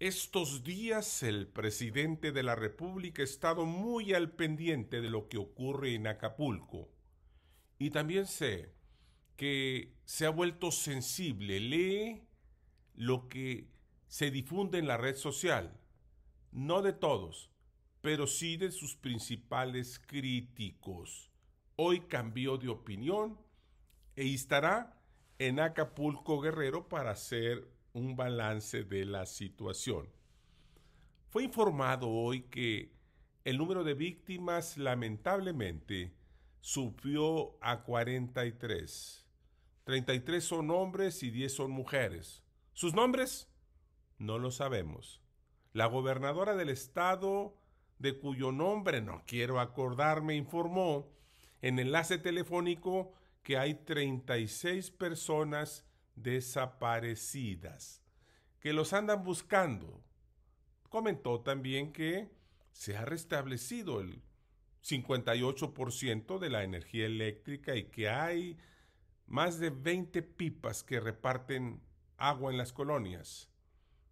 Estos días el presidente de la República ha estado muy al pendiente de lo que ocurre en Acapulco. Y también sé que se ha vuelto sensible, lee lo que se difunde en la red social, no de todos, pero sí de sus principales críticos. Hoy cambió de opinión e estará en Acapulco Guerrero para hacer un balance de la situación. Fue informado hoy que el número de víctimas lamentablemente subió a 43. 33 son hombres y 10 son mujeres. ¿Sus nombres? No lo sabemos. La gobernadora del estado, de cuyo nombre no quiero acordarme, informó en enlace telefónico que hay 36 personas desaparecidas, que los andan buscando. Comentó también que se ha restablecido el 58% de la energía eléctrica y que hay más de 20 pipas que reparten agua en las colonias.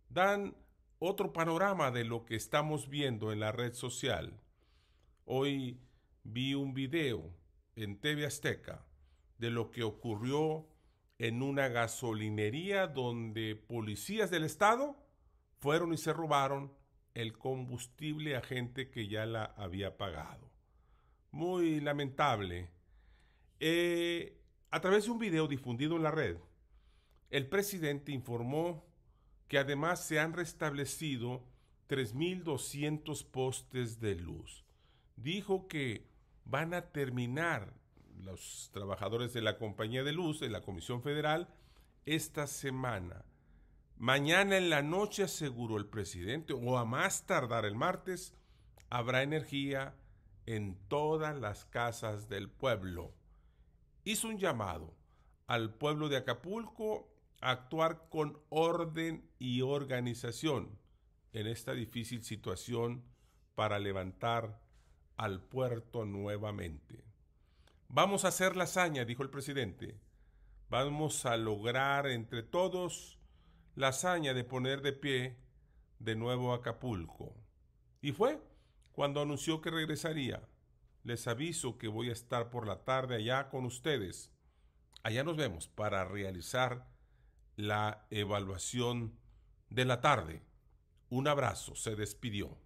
Dan otro panorama de lo que estamos viendo en la red social. Hoy vi un video en TV Azteca de lo que ocurrió en una gasolinería donde policías del Estado fueron y se robaron el combustible a gente que ya la había pagado. Muy lamentable. Eh, a través de un video difundido en la red, el presidente informó que además se han restablecido 3.200 postes de luz. Dijo que van a terminar los trabajadores de la compañía de luz, de la Comisión Federal, esta semana. Mañana en la noche, aseguró el presidente, o a más tardar el martes, habrá energía en todas las casas del pueblo. Hizo un llamado al pueblo de Acapulco a actuar con orden y organización en esta difícil situación para levantar al puerto nuevamente. Vamos a hacer la hazaña, dijo el presidente. Vamos a lograr entre todos la hazaña de poner de pie de nuevo Acapulco. Y fue cuando anunció que regresaría. Les aviso que voy a estar por la tarde allá con ustedes. Allá nos vemos para realizar la evaluación de la tarde. Un abrazo, se despidió.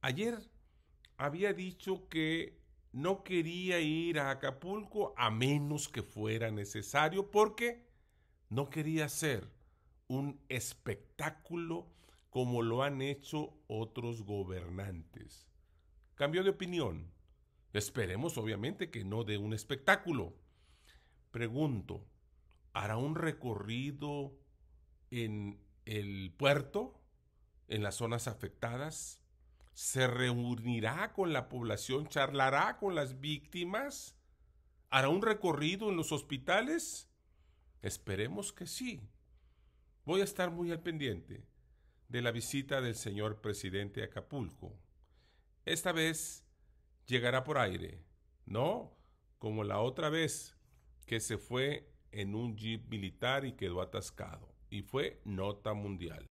Ayer había dicho que no quería ir a Acapulco a menos que fuera necesario porque no quería ser un espectáculo como lo han hecho otros gobernantes. Cambió de opinión. Esperemos obviamente que no de un espectáculo. Pregunto, ¿hará un recorrido en el puerto, en las zonas afectadas? se reunirá con la población, charlará con las víctimas, hará un recorrido en los hospitales. Esperemos que sí. Voy a estar muy al pendiente de la visita del señor presidente a Acapulco. Esta vez llegará por aire, no como la otra vez que se fue en un jeep militar y quedó atascado. Y fue nota mundial.